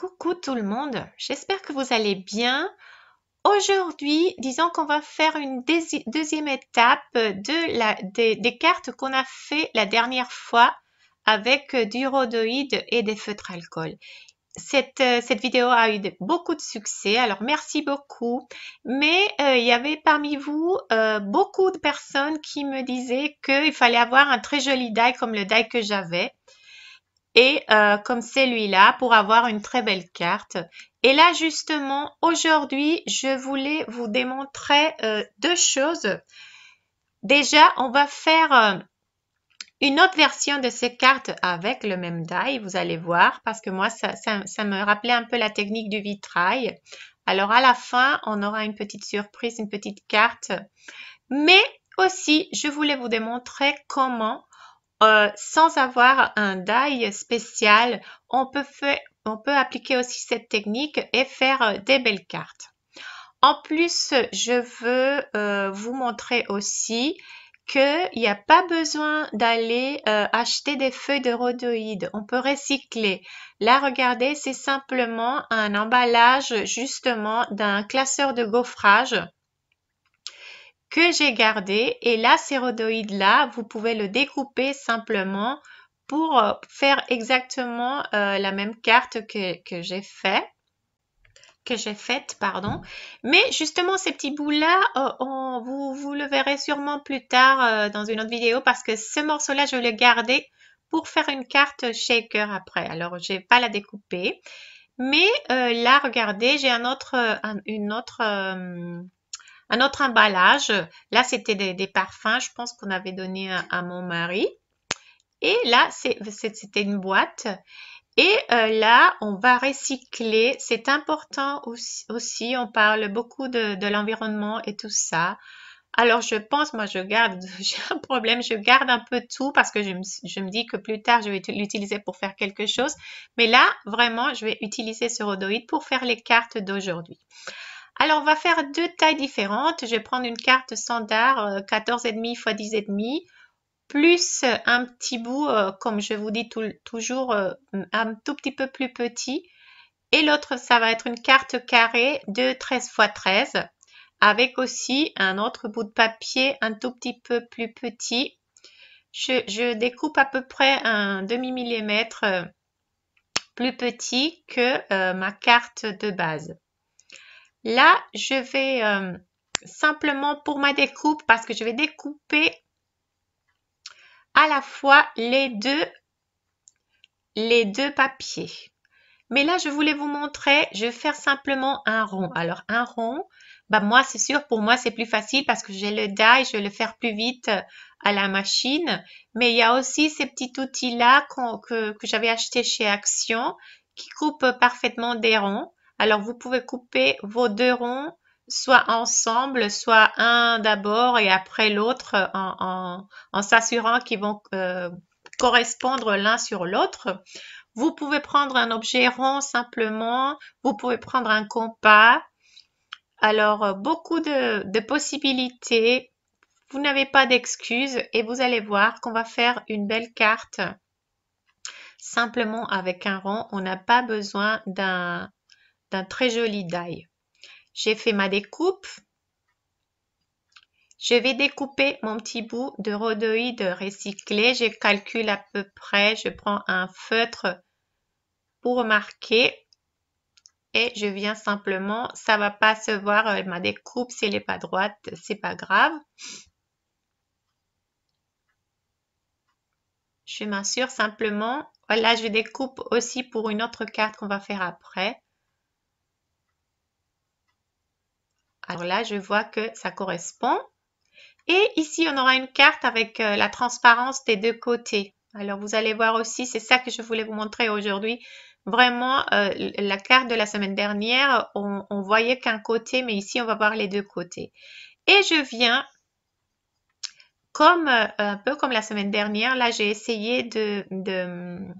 Coucou tout le monde, j'espère que vous allez bien. Aujourd'hui, disons qu'on va faire une deuxième étape de des, cartes qu'on a fait la dernière fois avec euh, du rhodoïde et des feutres alcool. Cette, euh, vidéo a eu beaucoup de succès, alors merci beaucoup. Mais euh, il y avait parmi vous beaucoup de personnes qui me disaient qu'il fallait avoir un très joli die comme le die que j'avais et euh, comme celui-là pour avoir une très belle carte. Et là justement, aujourd'hui, je voulais vous démontrer euh, deux choses. Déjà, on va faire euh, une autre version de ces cartes avec le même die, vous allez voir, parce que moi, ça me rappelait un peu la technique du vitrail. Alors à la fin, on aura une petite surprise, une petite carte. Mais aussi, je voulais vous démontrer comment euh, sans avoir un die spécial, on peut, on peut appliquer aussi cette technique et faire euh, des belles cartes. En plus, je veux euh, vous montrer aussi qu'il n'y a pas besoin d'aller acheter des feuilles de rhodoïde. On peut recycler. Là, regardez, c'est simplement un emballage justement d'un classeur de gaufrage que j'ai gardé. Et là rhodoïdes là, vous pouvez le découper simplement pour euh, faire exactement euh, la même carte que, que j'ai fait que j'ai faite, pardon. Mais justement, ces petits bouts-là, euh, vous, vous, le verrez sûrement plus tard euh, dans une autre vidéo parce que ce morceau-là, je le gardé pour faire une carte shaker après. Alors, je vais pas la découper. Mais là, regardez, j'ai un autre, une autre un autre emballage, là c'était des, parfums, je pense qu'on avait donné à, mon mari. Et là, c'était une boîte. Et euh, là, on va recycler. C'est important aussi, on parle beaucoup de, l'environnement et tout ça. Alors, je pense, moi, je garde, j'ai un problème, je garde un peu tout parce que je me, je me dis que plus tard, je vais l'utiliser pour faire quelque chose. Mais là, vraiment, je vais utiliser ce rhodoïde pour faire les cartes d'aujourd'hui. Alors, on va faire deux tailles différentes. Je vais prendre une carte standard 14,5 x 10,5 plus euh, un petit bout, euh, comme je vous dis toujours, euh, un tout petit peu plus petit. Et l'autre, ça va être une carte carrée de 13 x 13 avec aussi un autre bout de papier un tout petit peu plus petit. Je, découpe à peu près un demi-millimètre plus petit que ma carte de base. Là, je vais euh, simplement pour ma découpe, parce que je vais découper à la fois les deux, les deux papiers. Mais là, je voulais vous montrer, je vais faire simplement un rond. Alors, un rond, bah moi, c'est sûr, pour moi, c'est plus facile parce que j'ai le die, je vais le faire plus vite euh, à la machine. Mais il y a aussi ces petits outils-là que, que j'avais acheté chez Action qui coupent parfaitement des ronds. Alors, vous pouvez couper vos deux ronds soit ensemble, soit un d'abord et après l'autre en, s'assurant qu'ils vont euh, correspondre l'un sur l'autre. Vous pouvez prendre un objet rond simplement, vous pouvez prendre un compas. Alors, beaucoup de, de possibilités. Vous n'avez pas d'excuses et vous allez voir qu'on va faire une belle carte. Simplement avec un rond, on n'a pas besoin d'un d'un très joli die. J'ai fait ma découpe. Je vais découper mon petit bout de rhodoïde recyclé. Je calcule à peu près, je prends un feutre pour marquer et je viens simplement, ça va pas se voir euh, ma découpe si elle n'est pas droite, c'est pas grave. Je m'assure simplement, voilà je découpe aussi pour une autre carte qu'on va faire après. Alors là, je vois que ça correspond. Et ici, on aura une carte avec euh, la transparence des deux côtés. Alors, vous allez voir aussi, c'est ça que je voulais vous montrer aujourd'hui. Vraiment, euh, la carte de la semaine dernière, on, voyait qu'un côté, mais ici, on va voir les deux côtés. Et je viens, comme euh, un peu comme la semaine dernière, là, j'ai essayé de, hum,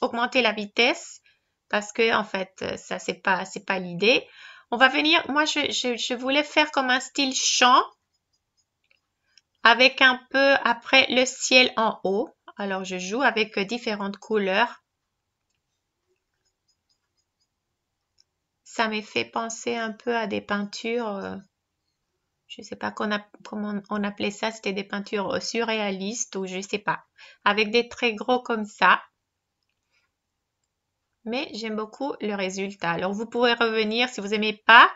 augmenter la vitesse parce que, en fait, ça, c'est pas, c'est pas l'idée. On va venir, moi je, voulais faire comme un style chant avec un peu après le ciel en haut. Alors je joue avec différentes couleurs. Ça m'est fait penser un peu à des peintures, euh, je ne sais pas qu'on comment on appelait ça, c'était des peintures surréalistes ou je ne sais pas, avec des traits gros comme ça mais j'aime beaucoup le résultat. Alors, vous pouvez revenir si vous n'aimez pas.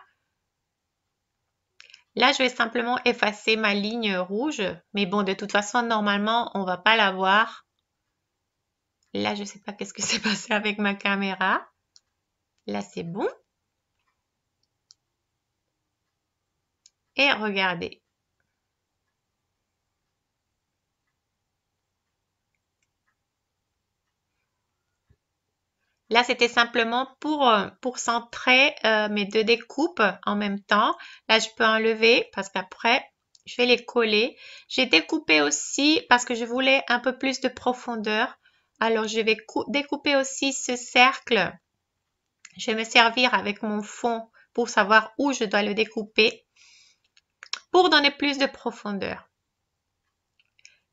Là, je vais simplement effacer ma ligne rouge. Mais bon, de toute façon, normalement, on ne va pas la voir. Là, je ne sais pas qu'est-ce qui s'est passé avec ma caméra. Là, c'est bon. Et regardez, Là, c'était simplement pour, euh, pour centrer euh, mes deux découpes en même temps. Là, je peux enlever parce qu'après, je vais les coller. J'ai découpé aussi parce que je voulais un peu plus de profondeur. Alors, je vais découper aussi ce cercle. Je vais me servir avec mon fond pour savoir où je dois le découper pour donner plus de profondeur.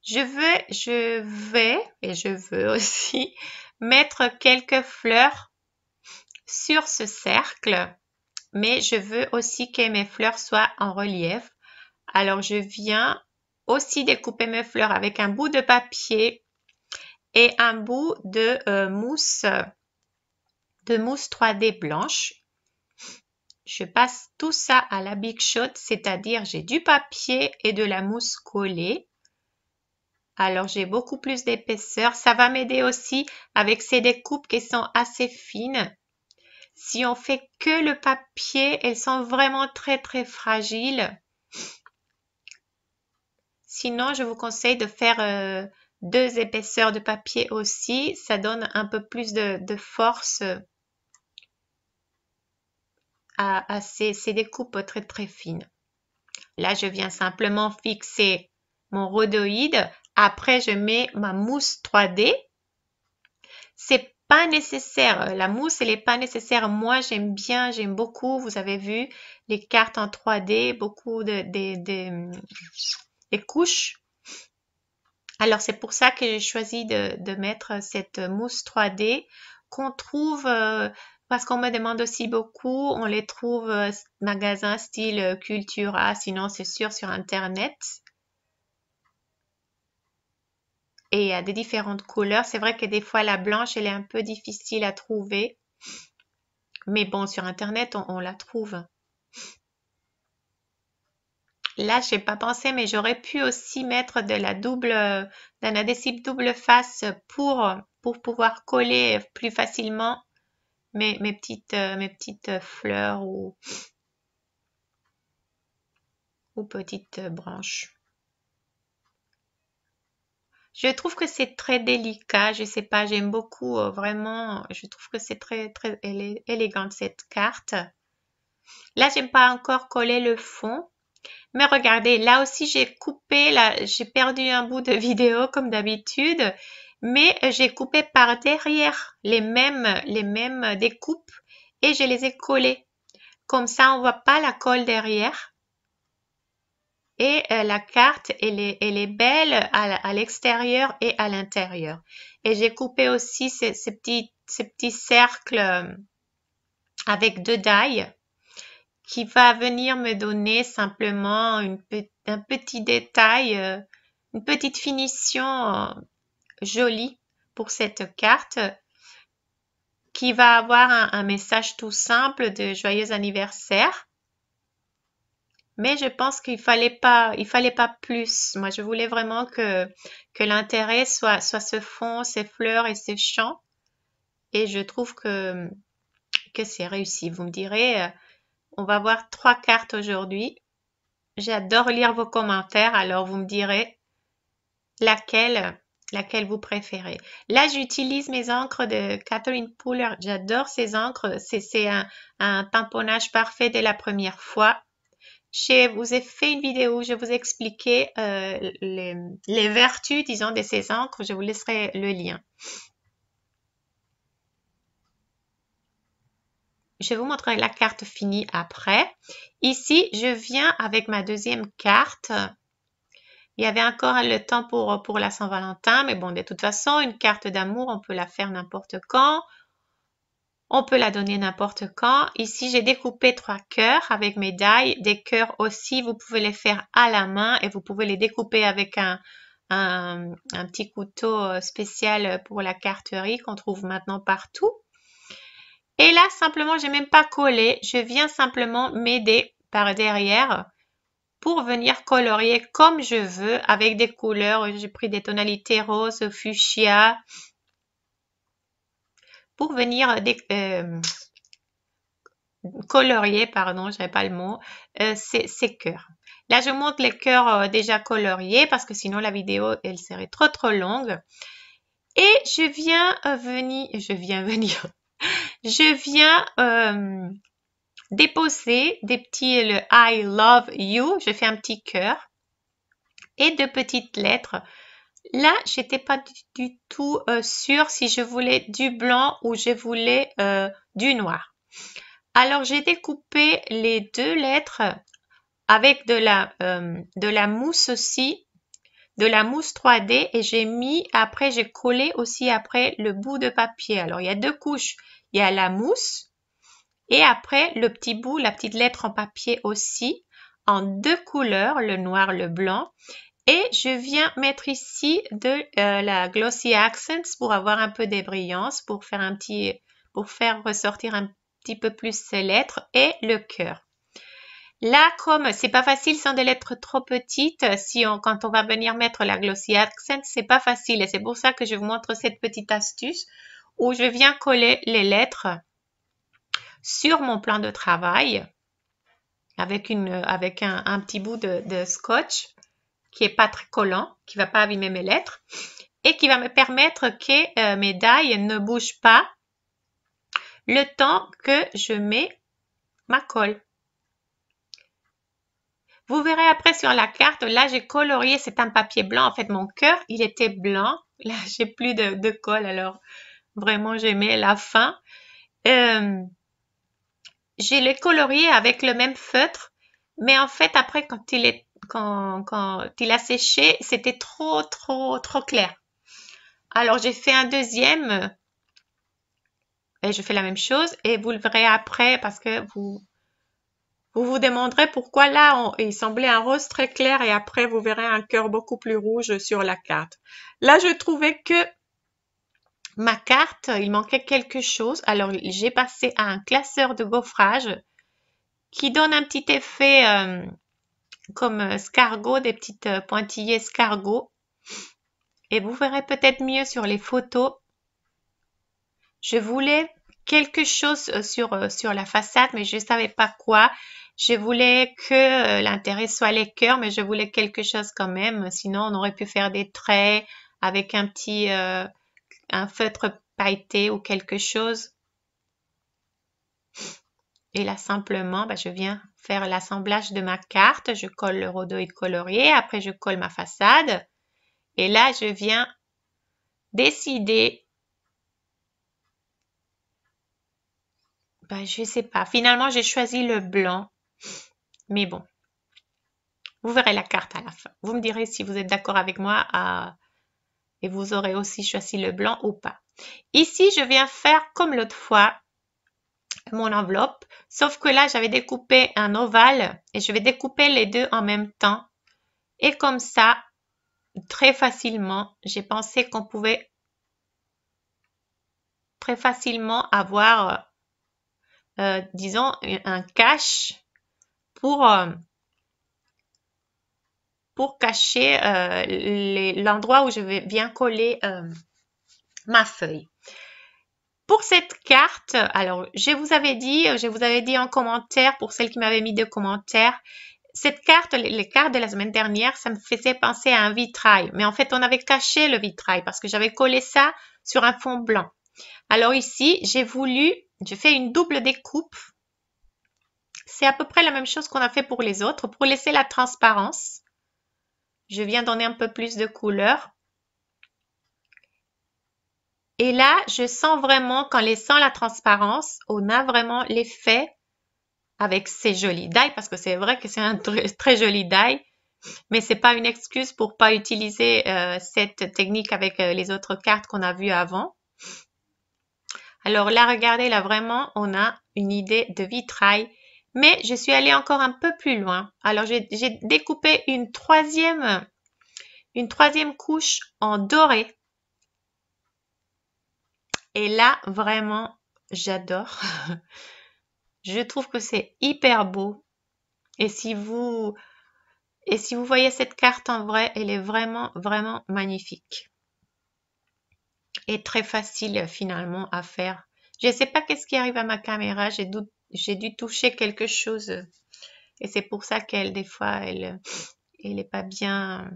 Je veux, je vais, et je veux aussi mettre quelques fleurs sur ce cercle, mais je veux aussi que mes fleurs soient en relief. Alors, je viens aussi découper mes fleurs avec un bout de papier et un bout de euh, mousse de mousse 3D blanche. Je passe tout ça à la Big Shot, c'est-à-dire j'ai du papier et de la mousse collée. Alors j'ai beaucoup plus d'épaisseur. Ça va m'aider aussi avec ces découpes qui sont assez fines. Si on fait que le papier, elles sont vraiment très très fragiles. Sinon, je vous conseille de faire euh, deux épaisseurs de papier aussi. Ça donne un peu plus de, force à, ces, ces découpes très très fines. Là, je viens simplement fixer mon rhodoïde après, je mets ma mousse 3D. C'est pas nécessaire. Euh, la mousse, elle est pas nécessaire. Moi, j'aime bien, j'aime beaucoup. Vous avez vu les cartes en 3D, beaucoup de, de, de, couches. Alors, c'est pour ça que j'ai choisi de, mettre cette mousse 3D qu'on trouve, euh, parce qu'on me demande aussi beaucoup, on les trouve euh, magasin magasins style Cultura, sinon c'est sûr sur Internet et à euh, des différentes couleurs. C'est vrai que des fois la blanche, elle est un peu difficile à trouver. Mais bon, sur Internet, on, la trouve. Là, j'ai pas pensé, mais j'aurais pu aussi mettre de la double, euh, d'un adhésif double face pour, pour pouvoir coller plus facilement mes, mes, petites, euh, mes petites fleurs ou, ou petites branches. Je trouve que c'est très délicat, je sais pas, j'aime beaucoup euh, vraiment, je trouve que c'est très très élégante cette carte. Là, j'aime pas encore coller le fond, mais regardez, là aussi j'ai coupé, là j'ai perdu un bout de vidéo comme d'habitude, mais euh, j'ai coupé par derrière les mêmes les mêmes découpes et je les ai collées. Comme ça, on voit pas la colle derrière et euh, la carte, elle est, elle belle à, l'extérieur et à l'intérieur. Et j'ai coupé aussi ces, petit petits, cercles euh, avec deux dailles qui va venir me donner simplement un petit détail, euh, une petite finition jolie pour cette carte qui va avoir un message tout simple de joyeux anniversaire mais je pense qu'il fallait pas, il fallait pas plus. Moi, je voulais vraiment que, que l'intérêt soit, soit ce fond, ces fleurs et ces champs. Et je trouve que, que c'est réussi. Vous me direz, euh, on va voir trois cartes aujourd'hui. J'adore lire vos commentaires, alors vous me direz laquelle, laquelle vous préférez. Là, j'utilise mes encres de Catherine Puller. J'adore ces encres. C'est un, un tamponnage parfait dès la première fois je vous ai fait une vidéo où je vous ai expliqué euh, les, vertus, disons, de ces encres. Je vous laisserai le lien. Je vous montrerai la carte finie après. Ici, je viens avec ma deuxième carte. Il y avait encore le temps pour, pour la Saint-Valentin, mais bon, de toute façon, une carte d'amour, on peut la faire n'importe quand. On peut la donner n'importe quand. Ici, j'ai découpé trois cœurs avec mes Des cœurs aussi, vous pouvez les faire à la main et vous pouvez les découper avec un, petit couteau euh, spécial pour la carterie qu'on trouve maintenant partout. Et là, simplement, j'ai même pas collé. Je viens simplement m'aider par derrière pour venir colorier comme je veux avec des couleurs. J'ai pris des tonalités roses, fuchsia, pour venir euh, euh, colorier, pardon, je n'avais pas le mot, euh, ces, cœurs. Là, je montre les cœurs déjà coloriés parce que sinon la vidéo, elle serait trop trop longue. Et je viens venir, je viens venir, je viens déposer des petits le I love you, je fais un petit cœur et deux petites lettres Là, j'étais pas du, tout euh, sûre si je voulais du blanc ou je voulais euh, du noir. Alors, j'ai découpé les deux lettres avec de la, euh, de la mousse aussi, de la mousse 3D et j'ai mis, après j'ai collé aussi après le bout de papier. Alors, il y a deux couches. Il y a la mousse et après le petit bout, la petite lettre en papier aussi en deux couleurs, le noir, le blanc. Et je viens mettre ici de euh, la Glossy Accents pour avoir un peu des brillances, pour faire, un petit, pour faire ressortir un petit peu plus ces lettres et le cœur. Là, comme c'est pas facile sans des lettres trop petites, si on, quand on va venir mettre la Glossy accents, c'est pas facile. Et c'est pour ça que je vous montre cette petite astuce où je viens coller les lettres sur mon plan de travail avec, une, avec un, petit bout de scotch qui est pas très collant, qui va pas abîmer mes lettres et qui va me permettre que euh, mes dailles ne bougent pas le temps que je mets ma colle. Vous verrez après sur la carte, là j'ai colorié, c'est un papier blanc. En fait, mon cœur, il était blanc. Là, j'ai plus de, colle, alors vraiment j'aimais la fin. Euh, j'ai le colorié avec le même feutre, mais en fait, après, quand il est quand, il a séché, c'était trop, trop, trop clair. Alors, j'ai fait un deuxième. Et je fais la même chose. Et vous le verrez après parce que vous vous, vous demanderez pourquoi là, il semblait un rose très clair et après, vous verrez un cœur beaucoup plus rouge sur la carte. Là, je trouvais que ma carte, il manquait quelque chose. Alors, j'ai passé à un classeur de gaufrage qui donne un petit effet... Euh, comme euh, escargot, des petites euh, pointillés scargot Et vous verrez peut-être mieux sur les photos. Je voulais quelque chose euh, sur, sur la façade, mais je ne savais pas quoi. Je voulais que l'intérêt soit les cœurs, mais je voulais quelque chose quand même. Sinon, on aurait pu faire des traits avec un petit un feutre pailleté ou quelque chose. Et là, simplement, ben, je viens faire l'assemblage de ma carte. Je colle le rhodoïde colorié. Après, je colle ma façade. Et là, je viens décider. Ben, je ne sais pas. Finalement, j'ai choisi le blanc. Mais bon, vous verrez la carte à la fin. Vous me direz si vous êtes d'accord avec moi et vous aurez aussi choisi le blanc ou pas. Ici, je viens faire comme l'autre fois mon enveloppe, sauf que là, j'avais découpé un ovale et je vais découper les deux en même temps. Et comme ça, très facilement, j'ai pensé qu'on pouvait très facilement avoir, euh, disons, un cache pour, euh, pour cacher euh, l'endroit où je vais bien coller ma feuille pour cette carte, alors je vous avais dit, euh, je vous avais dit en commentaire pour celles qui m'avaient mis des commentaires, cette carte, les cartes de la semaine dernière, ça me faisait penser à un vitrail. Mais en fait, on avait caché le vitrail parce que j'avais collé ça sur un fond blanc. Alors ici, j'ai voulu, je fais une double découpe. C'est à peu près la même chose qu'on a fait pour les autres. Pour laisser la transparence, je viens donner un peu plus de couleur. Et là, je sens vraiment qu'en laissant la transparence, on a vraiment l'effet avec ces jolis die. parce que c'est vrai que c'est un très, joli die, mais c'est pas une excuse pour pas utiliser euh, cette technique avec euh, les autres cartes qu'on a vues avant. Alors là, regardez, là vraiment, on a une idée de vitrail, mais je suis allée encore un peu plus loin. Alors j'ai découpé une troisième, une troisième couche en doré et là, vraiment, j'adore. Je trouve que c'est hyper beau. Et si vous et si vous voyez cette carte en vrai, elle est vraiment vraiment magnifique. Et très facile finalement à faire. Je ne sais pas qu'est-ce qui arrive à ma caméra, j'ai dû, toucher quelque chose et c'est pour ça qu'elle des fois elle elle pas bien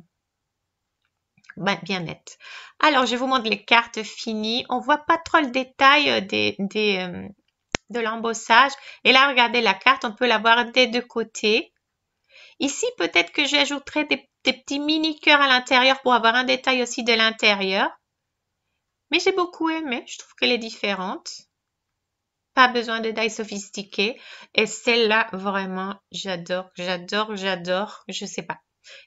ben, bien net. Alors, je vous montre les cartes finies. On voit pas trop le détail euh, des, des euh, de l'embossage. Et là, regardez la carte, on peut la voir des deux côtés. Ici, peut-être que j'ajouterai des, petits mini cœurs à l'intérieur pour avoir un détail aussi de l'intérieur. Mais j'ai beaucoup aimé, je trouve qu'elle est différente. Pas besoin de tailles sophistiquées. Et celle-là, vraiment, j'adore, j'adore, j'adore. Je sais pas.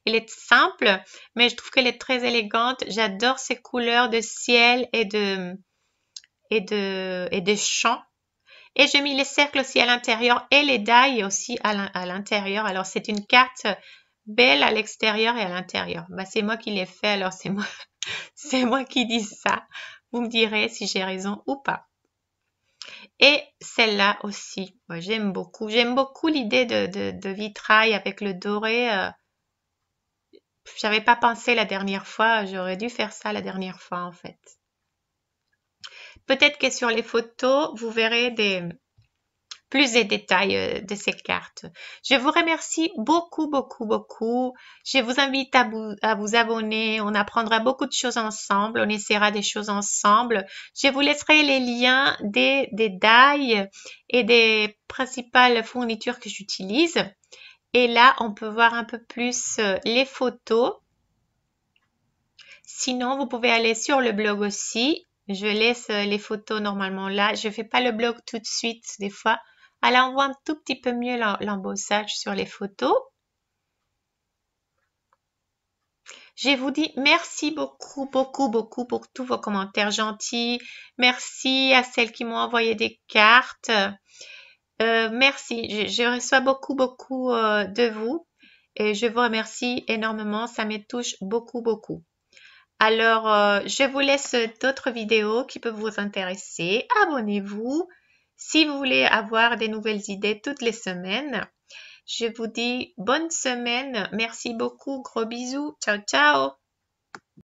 Elle est simple, mais je trouve qu'elle est très élégante. J'adore ces couleurs de ciel et de, et de, et champs. Et j'ai mis les cercles aussi à l'intérieur et les dailles aussi à l'intérieur. Alors, c'est une carte belle à l'extérieur et à l'intérieur. Bah, c'est moi qui l'ai fait, alors c'est moi, qui dis ça. Vous me direz si j'ai raison ou pas. Et celle-là aussi, j'aime beaucoup. J'aime beaucoup l'idée de, vitrail avec le doré. Euh, j'avais pas pensé la dernière fois, j'aurais dû faire ça la dernière fois en fait. Peut-être que sur les photos, vous verrez des, plus de détails euh, de ces cartes. Je vous remercie beaucoup, beaucoup, beaucoup. Je vous invite à vous, à vous abonner. On apprendra beaucoup de choses ensemble. On essaiera des choses ensemble. Je vous laisserai les liens des, des dailles et des principales fournitures que j'utilise. Et là, on peut voir un peu plus euh, les photos. Sinon, vous pouvez aller sur le blog aussi. Je laisse euh, les photos normalement là. Je ne fais pas le blog tout de suite des fois. Alors, on voit un tout petit peu mieux l'embossage sur les photos. Je vous dis merci beaucoup, beaucoup, beaucoup pour tous vos commentaires gentils. Merci à celles qui m'ont envoyé des cartes. Euh, merci. Je, reçois beaucoup, beaucoup euh, de vous et je vous remercie énormément. Ça me touche beaucoup, beaucoup. Alors, euh, je vous laisse d'autres vidéos qui peuvent vous intéresser. Abonnez-vous si vous voulez avoir des nouvelles idées toutes les semaines. Je vous dis bonne semaine. Merci beaucoup. Gros bisous. Ciao, ciao.